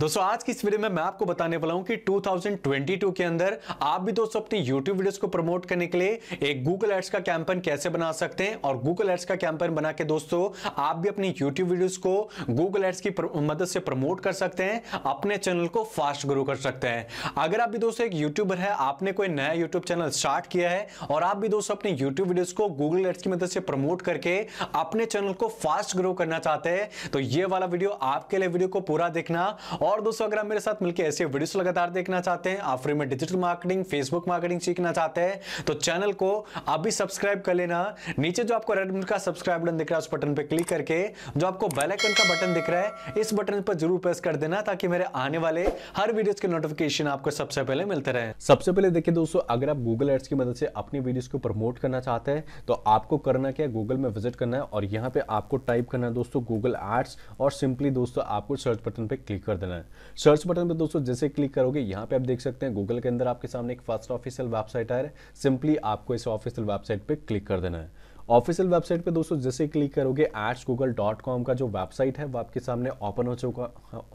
दोस्तों आज की इस वीडियो में मैं आपको बताने वाला हूं कि 2022 के अंदर आप भी दोस्तों अपनी YouTube वीडियोस को प्रमोट करने के लिए एक Google Ads का कैंपेन कैसे बना सकते हैं और Google Ads का कैंपेन बना के दोस्तों आप भी अपनी YouTube वीडियोस को Google Ads की मदद से प्रमोट कर सकते हैं अपने चैनल को फास्ट ग्रो कर सकते हैं अगर आप भी दोस्तों एक यूट्यूबर है आपने कोई नया यूट्यूब चैनल स्टार्ट किया है और आप भी दोस्तों अपनी यूट्यूब वीडियोज को गूगल एड्स की मदद से प्रमोट करके अपने चैनल को फास्ट ग्रो करना चाहते हैं तो ये वाला वीडियो आपके लिए वीडियो को पूरा देखना और दोस्तों अगर आप मेरे साथ मिलकर ऐसे वीडियोस लगातार देखना चाहते हैं आप फ्री में डिजिटल मार्केटिंग फेसबुक मार्केटिंग सीखना चाहते हैं तो चैनल को अभी सब्सक्राइब कर लेना नीचे जो आपको रेड बटन का सब्सक्राइब बटन दिख रहा है उस बटन पर क्लिक करके जो आपको बेलाइकन का बटन दिख रहा है इस बटन पर जरूर प्रेस कर देना ताकि मेरे आने वाले हर वीडियोज के नोटिफिकेशन आपको सबसे पहले मिलते रहे सबसे पहले देखिए दोस्तों अगर आप गूगल एड्स की मदद से अपनी वीडियोज को प्रमोट करना चाहते हैं तो आपको करना क्या गूगल में विजिट करना है और यहाँ पे आपको टाइप करना है दोस्तों गूगल एड्स और सिंपली दोस्तों आपको सर्च बटन पर क्लिक कर देना करना है सर्च बटन पर दोस्तों जैसे क्लिक करोगे यहाँ पे आप देख सकते हैं गूगल के अंदर आपके सामने एक फर्स्ट ऑफिशियल वेबसाइट आ रहा है सिंपली आपको इस ऑफिशियल वेबसाइट पर क्लिक कर देना है ऑफिशियल वेबसाइट पे दोस्तों जैसे क्लिक करोगे एट्स गूगल डॉट कॉम का जो वेबसाइट है वो आपके सामने ओपन हो चुका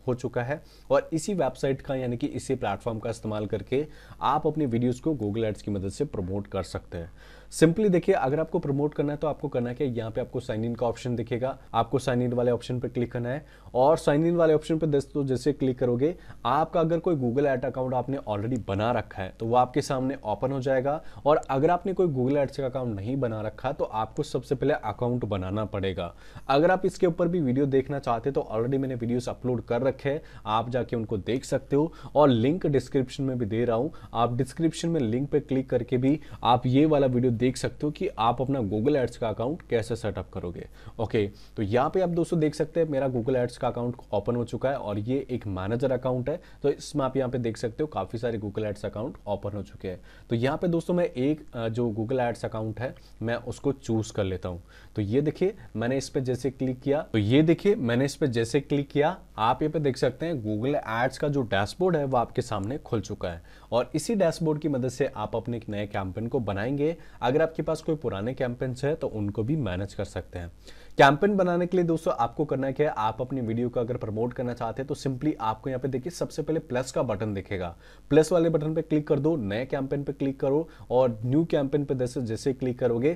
हो चुका है और इसी वेबसाइट का यानी कि इसी प्लेटफॉर्म का इस्तेमाल करके आप अपनी वीडियोस को गूगल एड्स की मदद से प्रमोट कर सकते हैं सिंपली देखिए अगर आपको प्रमोट करना है तो आपको करना है कि यहाँ पे आपको साइन इन का ऑप्शन दिखेगा आपको साइन इन वाले ऑप्शन पर क्लिक करना है और साइन इन वाले ऑप्शन पर दोस्तों जैसे क्लिक करोगे आपका अगर कोई गूगल एड अकाउंट आपने ऑलरेडी बना रखा है तो वो आपके सामने ओपन हो जाएगा और अगर आपने कोई गूगल एड्स का अकाउंट नहीं बना रखा तो आपको सबसे पहले अकाउंट बनाना पड़ेगा अगर आप इसके ऊपर भी वीडियो देखना चाहते हैं तो ऑलरेडी मैंने वीडियोस अपलोड कर रखे हैं आप जाके उनको देख सकते हो और लिंक डिस्क्रिप्शन में भी दे रहा हूँ आप डिस्क्रिप्शन में लिंक पर क्लिक करके भी आप ये वाला वीडियो देख सकते हो कि आप अपना गूगल एड्स का अकाउंट कैसे सेटअप करोगे ओके तो यहाँ पे आप दोस्तों देख सकते हैं मेरा गूगल एड्स का अकाउंट ओपन हो चुका है और ये एक मैनेजर अकाउंट है तो इसमें आप यहाँ पे देख सकते हो काफ़ी सारे गूगल एड्स अकाउंट ओपन हो चुके हैं तो यहाँ पे दोस्तों मैं एक जो गूगल एड्स अकाउंट है मैं उसको चूज कर लेता हूं तो ये देखिए मैंने इस पर जैसे क्लिक किया तो ये देखिए मैंने इस पर जैसे क्लिक किया आप ये पे देख सकते हैं गूगल एड्स का जो डैशबोर्ड है वो आपके सामने खुल चुका है और इसी डैशबोर्ड की मदद से आप अपने नए कैंपेन को बनाएंगे अगर आपके पास कोई पुराने कैंपेन्स है तो उनको भी मैनेज कर सकते हैं कैंपेन बनाने के लिए दोस्तों आपको करना क्या है आप अपनी वीडियो को अगर प्रमोट करना चाहते हैं तो सिंपली आपको यहाँ पे देखिए सबसे पहले प्लस का बटन दिखेगा प्लस वाले बटन पे क्लिक कर दो नए कैंपेन पे क्लिक करो और न्यू कैंपेन पे जैसे जैसे क्लिक करोगे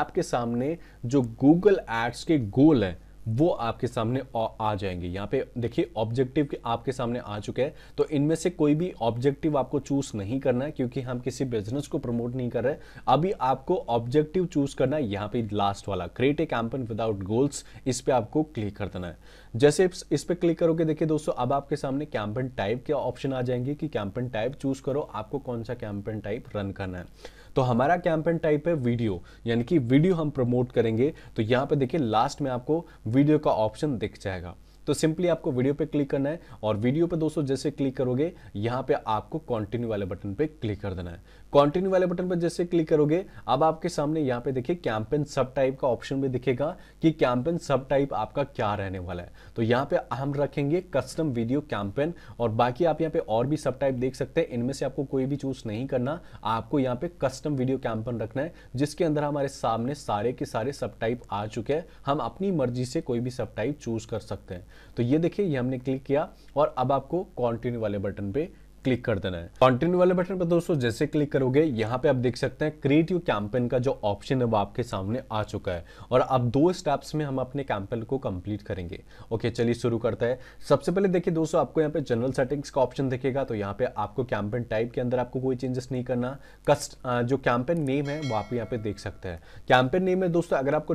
आपके सामने जो गूगल एड्स के गोल है वो आपके सामने आ जाएंगे यहाँ पे देखिए ऑब्जेक्टिव के आपके सामने आ चुके हैं तो इनमें से कोई भी ऑब्जेक्टिव आपको चूज नहीं करना है क्योंकि हम किसी बिजनेस को प्रमोट नहीं कर रहे अभी आपको ऑब्जेक्टिव चूज करना है यहाँ पे लास्ट वाला create a campaign without goals इस पर आपको क्लिक कर देना है जैसे इस पर क्लिक करोगे देखिए दोस्तों अब आपके सामने कैंपन टाइप के ऑप्शन आ जाएंगे कि कैंपन टाइप चूज करो आपको कौन सा कैंपन टाइप रन करना है तो हमारा कैंपेन टाइप है वीडियो यानी कि वीडियो हम प्रमोट करेंगे तो यहाँ पर देखिए लास्ट में आपको वीडियो का ऑप्शन दिख जाएगा तो सिंपली आपको वीडियो पे क्लिक करना है और वीडियो पे दोस्तों जैसे क्लिक करोगे यहाँ पे आपको कंटिन्यू वाले बटन पे क्लिक कर देना है कंटिन्यू वाले बटन पर जैसे क्लिक करोगे अब आपके सामने यहाँ पे देखिए कैंपेन सब टाइप का ऑप्शन भी दिखेगा कि कैंपेन सब टाइप आपका क्या रहने वाला है तो यहाँ पे हम रखेंगे कस्टम वीडियो कैंपेन और बाकी आप यहाँ पे और भी सब टाइप देख सकते हैं इनमें से आपको कोई भी चूज नहीं करना आपको यहाँ पे कस्टम वीडियो कैंपेन रखना है जिसके अंदर हमारे सामने सारे के सारे सब टाइप आ चुके हैं हम अपनी मर्जी से कोई भी सब टाइप चूज कर सकते हैं तो ये देखिए ये हमने क्लिक किया और अब आपको कॉन्टिन्यू वाले बटन पे क्लिक कर देना है कंटिन्यू वाले बटन पर दोस्तों जैसे क्लिक करोगे यहाँ पे आप देख सकते हैं क्रिएट योर कैंपेन का जो ऑप्शन है वो आपके सामने आ चुका है और अब दो स्टेप्स में हम अपने कैंपेन को कंप्लीट करेंगे ओके चलिए शुरू करते हैं सबसे पहले देखिए दोस्तों आपको यहाँ पे जनरल सेटिंग्स का ऑप्शन देखेगा तो यहाँ पे आपको कैंपेन टाइप के अंदर आपको कोई चेंजेस नहीं करना कस्ट जो कैंपेन नेम है वो आप यहाँ पे देख सकते हैं कैंपेन नेम में दोस्तों अगर आपको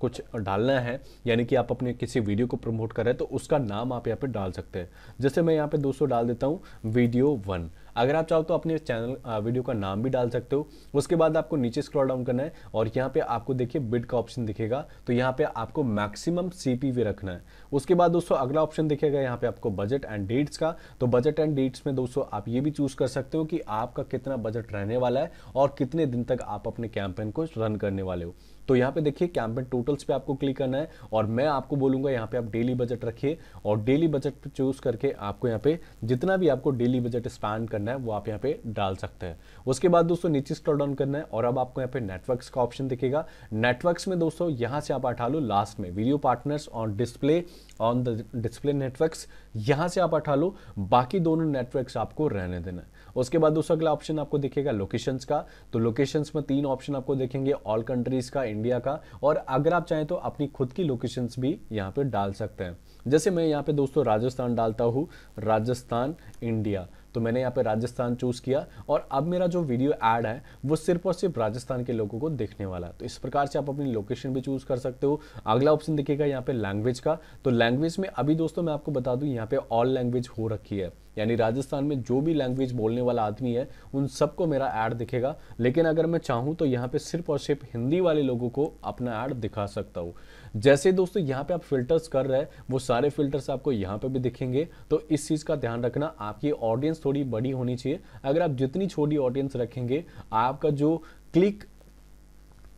कुछ डालना है यानी कि आप अपने किसी वीडियो को प्रमोट करें तो उसका नाम आप यहाँ पे डाल सकते हैं जैसे मैं यहाँ पे दोस्तों डाल देता हूँ वीडियो वन अगर आप चाहो तो अपने चैनल वीडियो का नाम भी डाल सकते हो उसके बाद आपको नीचे स्क्रॉल डाउन करना है और यहाँ पे आपको देखिए बिड का ऑप्शन दिखेगा तो यहाँ पे आपको मैक्सिमम सीपीवी रखना है उसके बाद दोस्तों अगला ऑप्शन दिखेगा यहाँ पे आपको बजट एंड डेट्स का तो बजट एंड डेट्स में दोस्तों आप ये भी चूज़ कर सकते हो कि आपका कितना बजट रहने वाला है और कितने दिन तक आप अपने कैंपेन को रन करने वाले हो तो यहाँ पे देखिए कैंपेन टोटल्स पे आपको क्लिक करना है और मैं आपको बोलूँगा यहाँ पे आप डेली बजट रखिए और डेली बजट चूज़ करके आपको यहाँ पे जितना भी आपको डेली बजट स्पैंड करना है वो आप यहाँ पे डाल सकते हैं उसके बाद दोस्तों नीचे स्क्रॉल डाउन करना है और अब आपको यहाँ पे नेटवर्क्स का ऑप्शन दिखेगा नेटवर्क्स में दोस्तों यहाँ से आप हटा लो लास्ट में video partners on display on the display networks यहाँ से आप हटा लो बाकी दोनों नेटवर्क्स आपको रहने देना है उसके बाद दूसरा अगला ऑप्शन आपको दिखेगा लोकेशंस का तो लोकेशंस में तीन ऑप्शन आपको देखेंगे ऑल कंट्रीज का इंडिया का और अगर आप चाहें तो अपनी खुद की लोकेशंस भी यहाँ पर डाल सकते हैं जैसे मैं यहाँ पे दोस्तों राजस्थान डालता हूँ राजस्थान इंडिया तो मैंने यहाँ पे राजस्थान चूज़ किया और अब मेरा जो वीडियो ऐड है वो सिर्फ और सिर्फ राजस्थान के लोगों को देखने वाला है तो इस प्रकार से आप अपनी लोकेशन भी चूज़ कर सकते हो अगला ऑप्शन दिखेगा यहाँ पे लैंग्वेज का तो लैंग्वेज में अभी दोस्तों मैं आपको बता दूँ यहाँ पे ऑल लैंग्वेज हो रखी है यानी राजस्थान में जो भी लैंग्वेज बोलने वाला आदमी है उन सबको मेरा ऐड दिखेगा लेकिन अगर मैं चाहूँ तो यहाँ पे सिर्फ और सिर्फ हिंदी वाले लोगों को अपना ऐड दिखा सकता हूँ जैसे दोस्तों यहाँ पे आप फिल्टर्स कर रहे हैं वो सारे फिल्टर्स आपको यहाँ पे भी दिखेंगे तो इस चीज़ का ध्यान रखना आपकी ऑडियंस थोड़ी बड़ी होनी चाहिए अगर आप जितनी छोटी ऑडियंस रखेंगे आपका जो क्लिक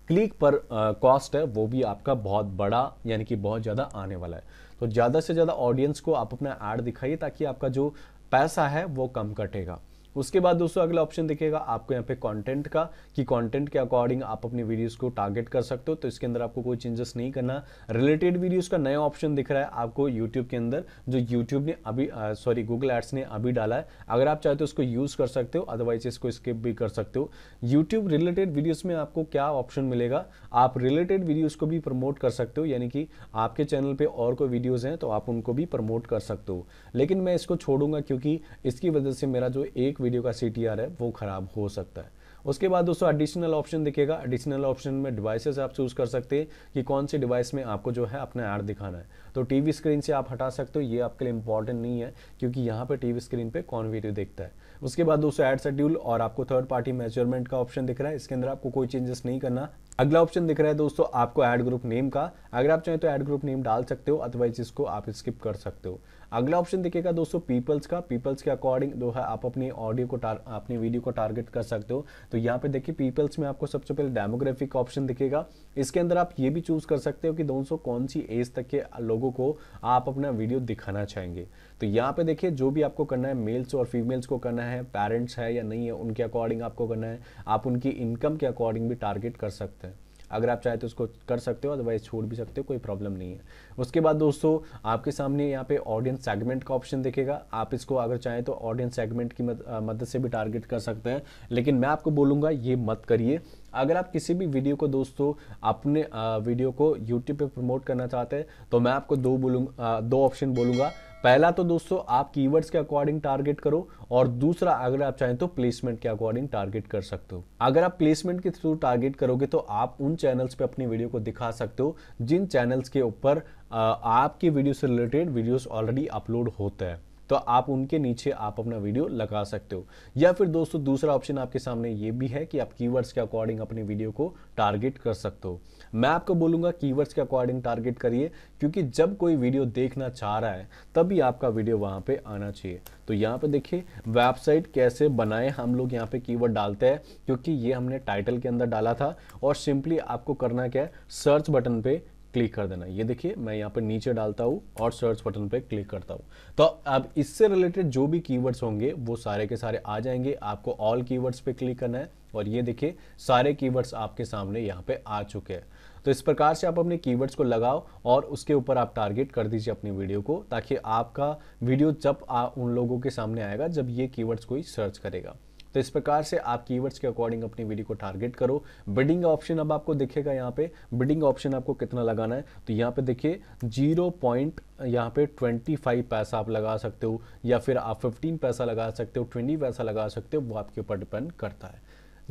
क्लिक पर कॉस्ट है वो भी आपका बहुत बड़ा यानी कि बहुत ज़्यादा आने वाला है तो ज़्यादा से ज़्यादा ऑडियंस को आप अपना ऐड दिखाइए ताकि आपका जो पैसा है वो कम कटेगा उसके बाद दोस्तों अगला ऑप्शन दिखेगा आपको यहाँ पे कंटेंट का कि कंटेंट के अकॉर्डिंग आप अपनी वीडियोस को टारगेट कर सकते हो तो इसके अंदर आपको कोई चेंजेस नहीं करना रिलेटेड वीडियोस का नया ऑप्शन दिख रहा है आपको यूट्यूब के अंदर जो यूट्यूब ने अभी सॉरी गूगल एड्स ने अभी डाला है अगर आप चाहते हो उसको यूज़ कर सकते हो अदरवाइज इसको स्किप भी कर सकते हो यूट्यूब रिलेटेड वीडियोज़ में आपको क्या ऑप्शन मिलेगा आप रिलेटेड वीडियोज़ को भी प्रमोट कर सकते हो यानी कि आपके चैनल पर और कोई वीडियोज़ हैं तो आप उनको भी प्रमोट कर सकते हो लेकिन मैं इसको छोड़ूंगा क्योंकि इसकी वजह से मेरा जो एक वीडियो का सी है वो ख़राब हो सकता है उसके बाद दोस्तों एडिशनल ऑप्शन दिखेगा एडिशनल ऑप्शन में डिवाइसेस आप चूज़ कर सकते हैं कि कौन से डिवाइस में आपको जो है अपना ऐड दिखाना है तो टीवी स्क्रीन से आप हटा सकते हो ये आपके लिए इंपॉर्टेंट नहीं है क्योंकि यहाँ पे टीवी स्क्रीन पे कौन वीडियो देखता है उसके बाद दोस्तों एड शेड्यूल और आपको थर्ड पार्टी मेजरमेंट का ऑप्शन दिख रहा है इसके अंदर आपको कोई चेंजेस नहीं करना अगला ऑप्शन दिख रहा है दोस्तों आपको एड ग्रुप नेम का अगर आप चाहें तो एड ग्रुप नेम डाल सकते हो अदरवाइज इसको आप स्किप कर सकते हो अगला ऑप्शन देखिएगा दोस्तों पीपल्स का पीपल्स के अकॉर्डिंग जो है आप अपनी ऑडियो को अपनी वीडियो को टारगेट कर सकते हो तो यहाँ पे देखिए पीपल्स में आपको सबसे पहले डेमोग्राफिक ऑप्शन दिखेगा इसके अंदर आप ये भी चूज़ कर सकते हो कि दोस्तों कौन सी एज तक के लोगों को आप अपना वीडियो दिखाना चाहेंगे तो यहाँ पे देखिए जो भी आपको करना है मेल्स और फीमेल्स को करना है पेरेंट्स है या नहीं है उनके अकॉर्डिंग आपको करना है आप उनकी इनकम के अकॉर्डिंग भी टारगेट कर सकते हैं अगर आप चाहे तो उसको कर सकते हो अदरवाइज छोड़ भी सकते हो कोई प्रॉब्लम नहीं है उसके बाद दोस्तों आपके सामने यहाँ पे ऑडियंस सेगमेंट का ऑप्शन देखेगा आप इसको अगर चाहें तो ऑडियंस सेगमेंट की मदद से भी टारगेट कर सकते हैं लेकिन मैं आपको बोलूँगा ये मत करिए अगर आप किसी भी वीडियो को दोस्तों अपने वीडियो को यूट्यूब पर प्रमोट करना चाहते हैं तो मैं आपको दो बोलूँगा दो ऑप्शन बोलूँगा पहला तो दोस्तों आप कीवर्ड्स के अकॉर्डिंग टारगेट करो और दूसरा अगर आप चाहें तो प्लेसमेंट के अकॉर्डिंग टारगेट कर सकते हो अगर आप प्लेसमेंट के थ्रू टारगेट करोगे तो आप उन चैनल्स पे अपनी वीडियो को दिखा सकते हो जिन चैनल्स के ऊपर आपकी वीडियो से रिलेटेड वीडियोस ऑलरेडी अपलोड होते हैं तो आप उनके नीचे आप अपना वीडियो लगा सकते हो या फिर दोस्तों दूसरा ऑप्शन आपके सामने ये भी है कि आप कीवर्ड्स के अकॉर्डिंग अपने वीडियो को टारगेट कर सकते हो मैं आपको बोलूंगा कीवर्ड्स के अकॉर्डिंग टारगेट करिए क्योंकि जब कोई वीडियो देखना चाह रहा है तभी आपका वीडियो वहाँ पर आना चाहिए तो यहाँ पर देखिए वेबसाइट कैसे बनाए हम लोग यहाँ पे कीवर्ड डालते हैं क्योंकि ये हमने टाइटल के अंदर डाला था और सिंपली आपको करना क्या है सर्च बटन पे क्लिक कर देना ये देखिए मैं यहाँ पर नीचे डालता हूँ और सर्च बटन पर क्लिक करता हूँ तो अब इससे रिलेटेड जो भी कीवर्ड्स होंगे वो सारे के सारे आ जाएंगे आपको ऑल कीवर्ड्स पे क्लिक करना है और ये देखिए सारे कीवर्ड्स आपके सामने यहाँ पे आ चुके हैं तो इस प्रकार से आप अपने कीवर्ड्स को लगाओ और उसके ऊपर आप टारगेट कर दीजिए अपनी वीडियो को ताकि आपका वीडियो जब आ, उन लोगों के सामने आएगा जब ये कीवर्ड्स कोई सर्च करेगा तो इस प्रकार से आप कीवर्ड्स के अकॉर्डिंग अपनी वीडियो को टारगेट करो बिडिंग ऑप्शन अब आपको दिखेगा यहाँ पे बिडिंग ऑप्शन आपको कितना लगाना है तो यहाँ पे देखिए जीरो पॉइंट यहाँ पे ट्वेंटी फाइव पैसा आप लगा सकते हो या फिर आप फिफ्टीन पैसा लगा सकते हो ट्वेंटी पैसा लगा सकते हो वो आपके ऊपर डिपेंड करता है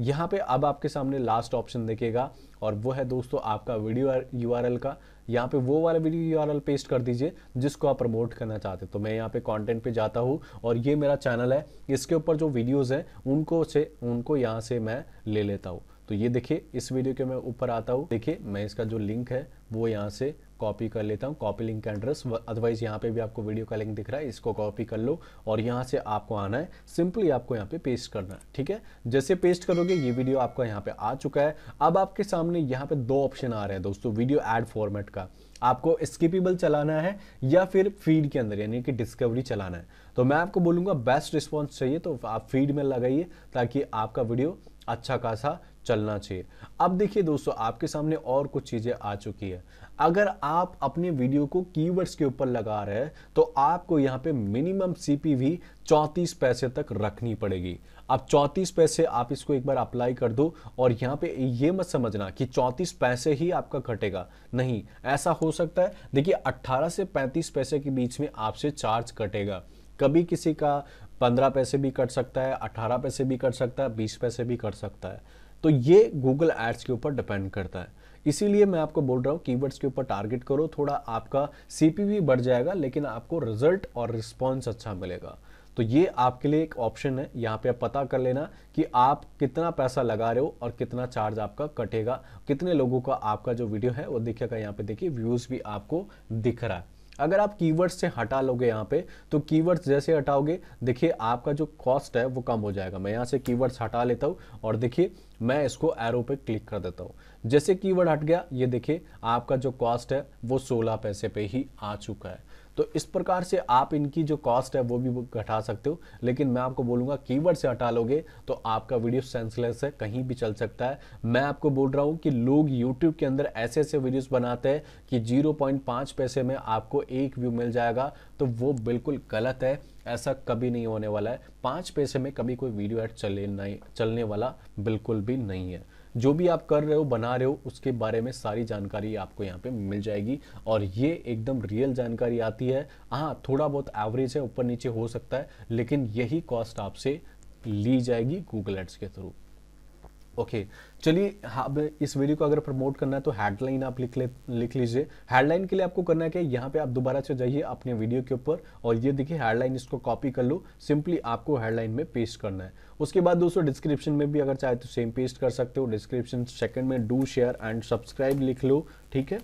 यहाँ पे अब आपके सामने लास्ट ऑप्शन देखेगा और वो है दोस्तों आपका वीडियो यू का यहाँ पे वो वाला वीडियो यू पेस्ट कर दीजिए जिसको आप प्रमोट करना चाहते हैं तो मैं यहाँ पे कंटेंट पे जाता हूँ और ये मेरा चैनल है इसके ऊपर जो वीडियोस हैं उनको से उनको यहाँ से मैं ले लेता हूँ तो ये देखिए इस वीडियो के मैं ऊपर आता हूँ देखिए मैं इसका जो लिंक है वो यहाँ से कॉपी कर लेता हूँ कॉपी लिंक का एड्रेस अदरवाइज यहाँ पे भी आपको वीडियो का लिंक दिख रहा है इसको कॉपी कर लो और यहाँ से आपको आना है सिंपली आपको यहाँ पे पेस्ट करना है ठीक है जैसे पेस्ट करोगे ये वीडियो आपका यहाँ पे आ चुका है अब आपके सामने यहाँ पे दो ऑप्शन आ रहे हैं दोस्तों वीडियो एड फॉर्मेट का आपको स्किपेबल चलाना है या फिर फीड के अंदर यानी कि डिस्कवरी चलाना है तो मैं आपको बोलूँगा बेस्ट रिस्पॉन्स चाहिए तो आप फीड में लगाइए ताकि आपका वीडियो अच्छा खासा चलना चाहिए अब देखिए दोस्तों आपके सामने और कुछ चीज़ें आ चुकी है अगर आप अपने वीडियो को कीवर्ड्स के ऊपर लगा रहे हैं तो आपको यहाँ पे मिनिमम सीपीवी 34 पैसे तक रखनी पड़ेगी अब 34 पैसे आप इसको एक बार अप्लाई कर दो और यहाँ पे ये मत समझना कि 34 पैसे ही आपका कटेगा नहीं ऐसा हो सकता है देखिए 18 से 35 पैसे के बीच में आपसे चार्ज कटेगा कभी किसी का पंद्रह पैसे भी कट सकता है अट्ठारह पैसे भी कट सकता है बीस पैसे भी कट सकता है तो ये गूगल एड्स के ऊपर डिपेंड करता है इसीलिए मैं आपको बोल रहा हूँ कीवर्ड्स के ऊपर टारगेट करो थोड़ा आपका भी बढ़ जाएगा लेकिन आपको रिजल्ट और रिस्पॉन्स अच्छा मिलेगा तो ये आपके लिए एक ऑप्शन है यहाँ पे आप पता कर लेना कि आप कितना पैसा लगा रहे हो और कितना चार्ज आपका कटेगा कितने लोगों का आपका जो वीडियो है वो दिखेगा यहाँ पे देखिए व्यूज़ भी आपको दिख रहा है अगर आप कीवर्ड्स से हटा लोगे यहाँ पे तो कीवर्ड्स जैसे हटाओगे देखिए आपका जो कॉस्ट है वो कम हो जाएगा मैं यहाँ से कीवर्ड्स हटा लेता हूँ और देखिए मैं इसको एरो पे क्लिक कर देता हूँ जैसे कीवर्ड हट गया ये देखिए आपका जो कॉस्ट है वो सोलह पैसे पे ही आ चुका है तो इस प्रकार से आप इनकी जो कॉस्ट है वो भी घटा सकते हो लेकिन मैं आपको बोलूँगा कीवर्ड से हटा लोगे तो आपका वीडियो सेंसलेस है कहीं भी चल सकता है मैं आपको बोल रहा हूँ कि लोग यूट्यूब के अंदर ऐसे ऐसे वीडियोस बनाते हैं कि 0.5 पैसे में आपको एक व्यू मिल जाएगा तो वो बिल्कुल गलत है ऐसा कभी नहीं होने वाला है पाँच पैसे में कभी कोई वीडियो एड चले नहीं चलने वाला बिल्कुल भी नहीं है जो भी आप कर रहे हो बना रहे हो उसके बारे में सारी जानकारी आपको यहाँ पे मिल जाएगी और ये एकदम रियल जानकारी आती है हाँ थोड़ा बहुत एवरेज है ऊपर नीचे हो सकता है लेकिन यही कॉस्ट आपसे ली जाएगी गूगल एड्स के थ्रू ओके चलिए हाँ, अब इस वीडियो को अगर प्रमोट करना है तो हेडलाइन आप लिख ले लिख लीजिए हेडलाइन के लिए आपको करना क्या है यहाँ पे आप दोबारा से जाइए अपने वीडियो के ऊपर और ये देखिए हेडलाइन इसको कॉपी कर लो सिंपली आपको हेडलाइन में पेस्ट करना है उसके बाद दोस्तों डिस्क्रिप्शन में भी अगर चाहे तो सेम पेस्ट कर सकते हो डिस्क्रिप्शन सेकंड में डू शेयर एंड सब्सक्राइब लिख लो ठीक है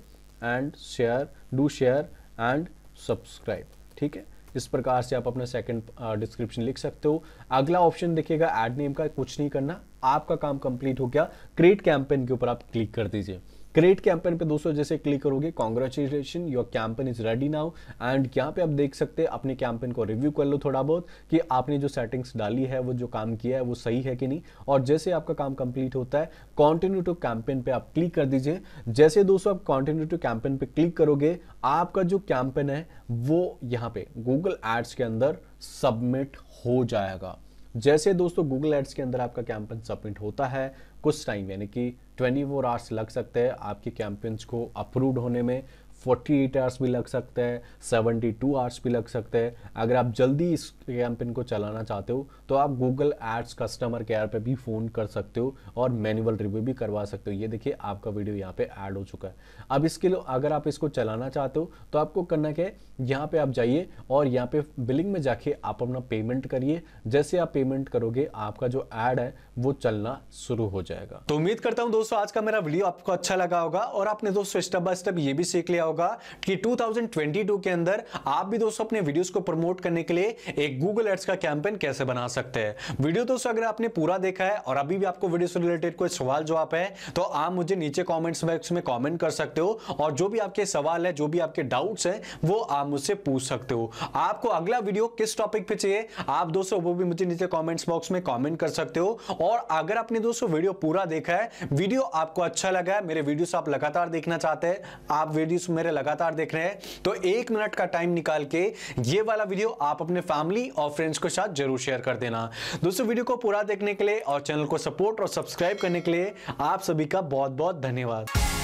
and share do share and subscribe ठीक है इस प्रकार से आप अपना सेकंड डिस्क्रिप्शन लिख सकते हो अगला ऑप्शन देखिएगा एड नेम का कुछ नहीं करना आपका काम कंप्लीट हो गया क्रिएट कैंपेन के ऊपर आप क्लिक कर दीजिए क्रिएट कैंपेन पे दोस्तों जैसे क्लिक करोगे congratulation your campaign is ready now and यहाँ पे आप देख सकते हैं अपने कैंपेन को रिव्यू कर लो थोड़ा बहुत कि आपने जो सेटिंग्स डाली है वो जो काम किया है वो सही है कि नहीं और जैसे आपका काम कंप्लीट होता है कॉन्टिन्यू टू कैंपेन पे आप क्लिक कर दीजिए जैसे दोस्तों आप कॉन्टिन्यू टू कैंपेन पे क्लिक करोगे आपका जो कैंपेन है वो यहाँ पे गूगल एड्स के अंदर सबमिट हो जाएगा जैसे दोस्तों गूगल एड्स के अंदर आपका कैंपेन सबमिट होता है कुछ टाइम यानी कि 24 फोर आवर्स लग सकते हैं आपके कैंपेन्स को अप्रूव होने में 48 आवर्स भी लग सकता है 72 आवर्स भी लग सकते हैं अगर आप जल्दी इस कैंपेन को चलाना चाहते हो तो आप गूगल एड्स कस्टमर केयर पे भी फ़ोन कर सकते हो और मैनुअल रिव्यू भी करवा सकते हो ये देखिए आपका वीडियो यहाँ पे ऐड हो चुका है अब इसके लिए अगर आप इसको चलाना चाहते हो तो आपको करना क्या है यहाँ पर आप जाइए और यहाँ पे बिलिंग में जाके आप अपना पेमेंट करिए जैसे आप पेमेंट करोगे आपका जो ऐड है वो चलना शुरू हो जाएगा तो उम्मीद करता हूँ दोस्तों आज का मेरा वीडियो आपको अच्छा लगा होगा और आपने दोस्तों स्टेप बाय स्टेप ये भी सीख लिया होगा कि 2022 के अंदर आप भी दोस्तों अपने वीडियोस को प्रमोट करने के लिए एक गूगल एड्स का कैंपेन कैसे बना सकते हैं वीडियो दोस्तों अगर आपने पूरा देखा है और अभी भी आपको वीडियो से रिलेटेड कोई सवाल जवाब है तो आप मुझे नीचे कॉमेंट्स बॉक्स में कॉमेंट कर सकते हो और जो भी आपके सवाल है जो भी आपके डाउट्स है वो आप मुझसे पूछ सकते हो आपको अगला वीडियो किस टॉपिक पे चाहिए आप दोस्तों वो भी मुझे नीचे कॉमेंट्स बॉक्स में कॉमेंट कर सकते हो और अगर आपने दोस्तों वीडियो पूरा देखा है वीडियो आपको अच्छा लगा है मेरे वीडियोस आप लगातार देखना चाहते हैं आप वीडियोस में मेरे लगातार देख रहे हैं तो एक मिनट का टाइम निकाल के ये वाला वीडियो आप अपने फैमिली और फ्रेंड्स के साथ जरूर शेयर कर देना दोस्तों वीडियो को पूरा देखने के लिए और चैनल को सपोर्ट और सब्सक्राइब करने के लिए आप सभी का बहुत बहुत धन्यवाद